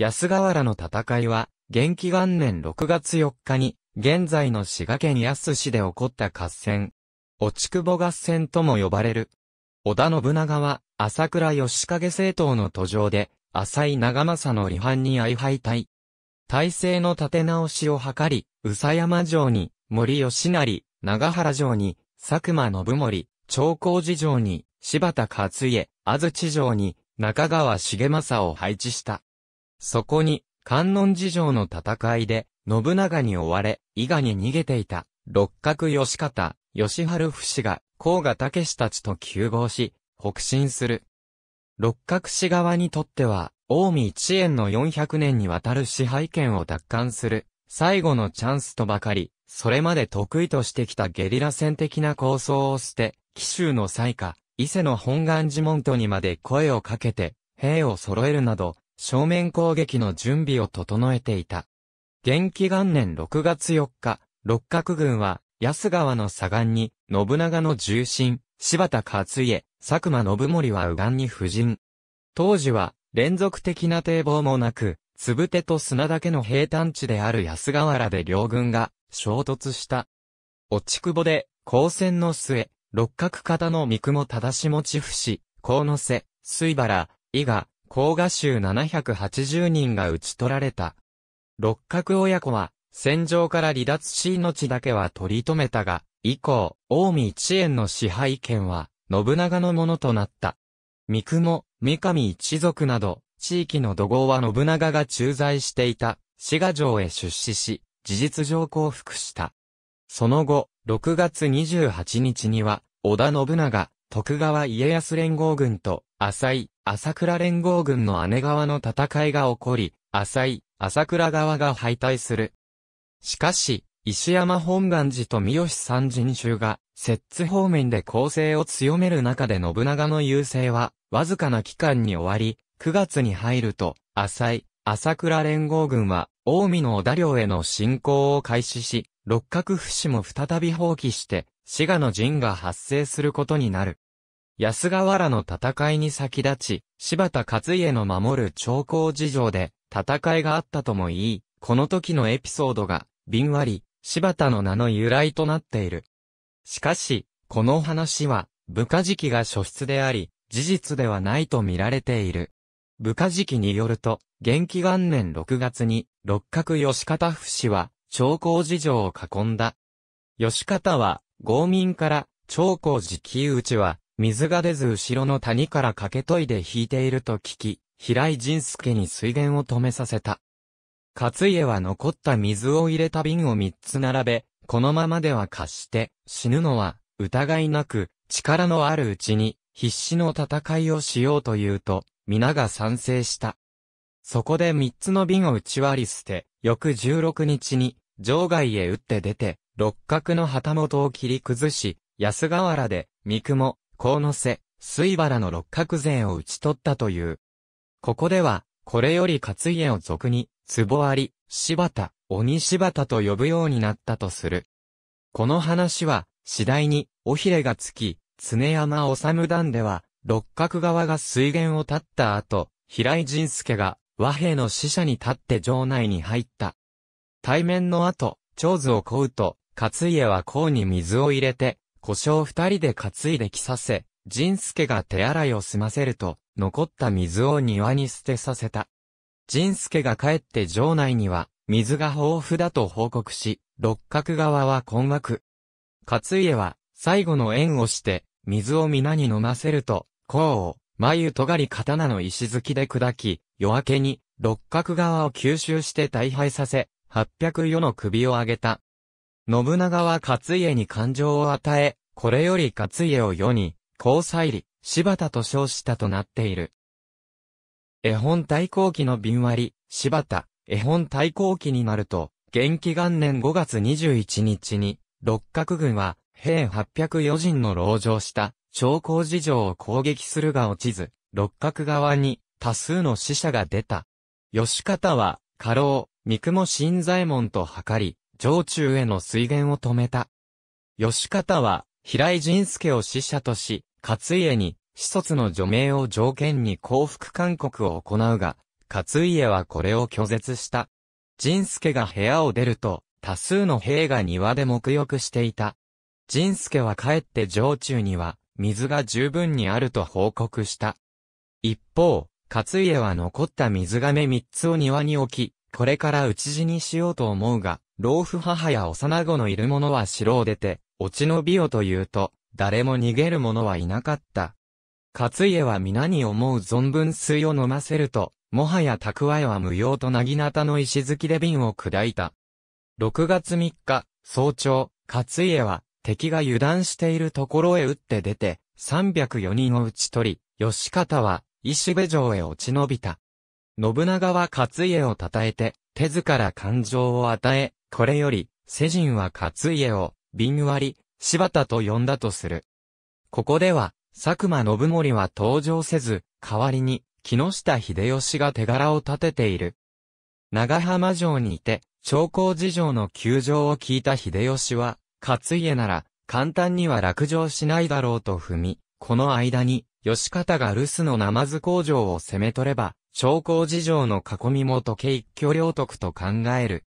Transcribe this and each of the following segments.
安河原の戦いは、元気元年6月4日に、現在の滋賀県安市で起こった合戦。おちくぼ合戦とも呼ばれる。織田信長は、朝倉義景政党の途上で、浅井長政の離反に相敗退。体制の立て直しを図り、宇佐山城に、森吉成、長原城に、佐久間信盛、長光寺城に、柴田勝家、安土城に、中川重政を配置した。そこに、観音寺城の戦いで、信長に追われ、伊賀に逃げていた、六角義方、義春死が、甲賀武士たちと急合し、北進する。六角氏側にとっては、近江一円の400年にわたる支配権を奪還する、最後のチャンスとばかり、それまで得意としてきたゲリラ戦的な構想を捨て、紀州の最下、伊勢の本願寺門徒にまで声をかけて、兵を揃えるなど、正面攻撃の準備を整えていた。元気元年6月4日、六角軍は、安川の左岸に、信長の重臣、柴田勝家、佐久間信盛は右岸に布陣。当時は、連続的な堤防もなく、つぶてと砂だけの平坦地である安河原で両軍が衝突した。落ちくぼで、交戦の末、六角方の三雲正持不死、河野瀬、水原、伊賀、甲賀衆780人が討ち取られた。六角親子は、戦場から離脱し命だけは取り留めたが、以降、近江一円の支配権は、信長のものとなった。三雲、三上一族など、地域の土豪は信長が駐在していた、滋賀城へ出資し、事実上降伏した。その後、6月28日には、織田信長、徳川家康連合軍と、浅井、朝倉連合軍の姉川の戦いが起こり、浅井、朝倉側が敗退する。しかし、石山本願寺と三好三人衆が、摂津方面で攻勢を強める中で信長の優勢は、わずかな期間に終わり、9月に入ると、浅井、朝倉連合軍は、近江の小田領への侵攻を開始し、六角不死も再び放棄して、滋賀の陣が発生することになる。安川原の戦いに先立ち、柴田勝家の守る長江事情で戦いがあったとも言い、この時のエピソードが、びんわり、柴田の名の由来となっている。しかし、この話は、部下時期が書出であり、事実ではないと見られている。部下時期によると、元気元年6月に、六角吉方府氏は、長江事情を囲んだ。吉方は、豪民から、長江寺木内は、水が出ず後ろの谷から駆け研いで引いていると聞き、平井仁介に水源を止めさせた。勝家は残った水を入れた瓶を三つ並べ、このままでは貸して死ぬのは疑いなく力のあるうちに必死の戦いをしようというと皆が賛成した。そこで三つの瓶を打ち割り捨て、翌16日に場外へ打って出て、六角の旗本を切り崩し、安河原で三雲、河瀬、水原の六角勢を打ち取ったという。ここでは、これより勝家を俗に、壺あり、柴田、鬼柴田と呼ぶようになったとする。この話は、次第に、尾ひれがつき、常山治段では、六角側が水源を立った後、平井仁助が、和平の使者に立って城内に入った。対面の後、長図を請うと、勝家は甲に水を入れて、故障二人で担いで着させ、仁助が手洗いを済ませると、残った水を庭に捨てさせた。仁助が帰って城内には、水が豊富だと報告し、六角側は困惑。勝家は、最後の縁をして、水を皆に飲ませると、甲を、眉尖り刀の石突きで砕き、夜明けに、六角側を吸収して大敗させ、八百余の首を上げた。信長は勝家に感情を与え、これより勝家を世に、交際理、柴田と称したとなっている。絵本対抗期の瓶割、柴田、絵本対抗期になると、元気元年5月21日に、六角軍は、兵804人の牢城した、商工事情を攻撃するが落ちず、六角側に、多数の死者が出た。吉方は、過労、三雲新左衛門と図り、城中への水源を止めた。吉方は、平井仁助を使者とし、勝家に、子卒の除名を条件に降伏勧告を行うが、勝家はこれを拒絶した。仁助が部屋を出ると、多数の兵が庭で沐浴していた。仁助は帰って城中には、水が十分にあると報告した。一方、勝家は残った水亀三つを庭に置き、これから討ち死にしようと思うが、老夫母や幼子のいる者は城を出て、落ち延びよというと、誰も逃げる者はいなかった。勝家は皆に思う存分水を飲ませると、もはや蓄えは無用となぎなたの石突きで瓶を砕いた。6月3日、早朝、勝家は、敵が油断しているところへ打って出て、304人を撃ち取り、吉方は、石部城へ落ち延びた。信長は勝家を称えて、手図から感情を与え、これより、世人は勝家を、瓶割り、柴田と呼んだとする。ここでは、佐久間信盛は登場せず、代わりに、木下秀吉が手柄を立てている。長浜城にいて、長江事情の窮状を聞いた秀吉は、勝家なら、簡単には落城しないだろうと踏み、この間に、義方が留守のナマズ工場を攻め取れば、長江事情の囲みも時計一挙両得と考える。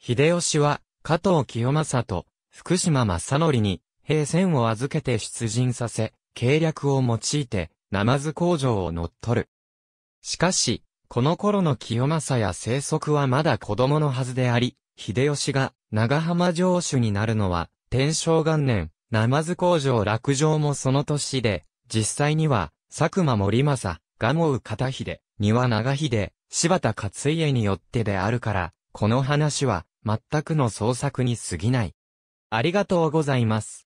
秀吉は、加藤清正と、福島正則に、兵船を預けて出陣させ、計略を用いて、ナマズ工場を乗っ取る。しかし、この頃の清正や生息はまだ子供のはずであり、秀吉が長浜城主になるのは、天正元年、ナマズ工場落城もその年で、実際には、佐久間森政、蒲生片秀、羽長秀、柴田勝家によってであるから、この話は、全くの創作に過ぎない。ありがとうございます。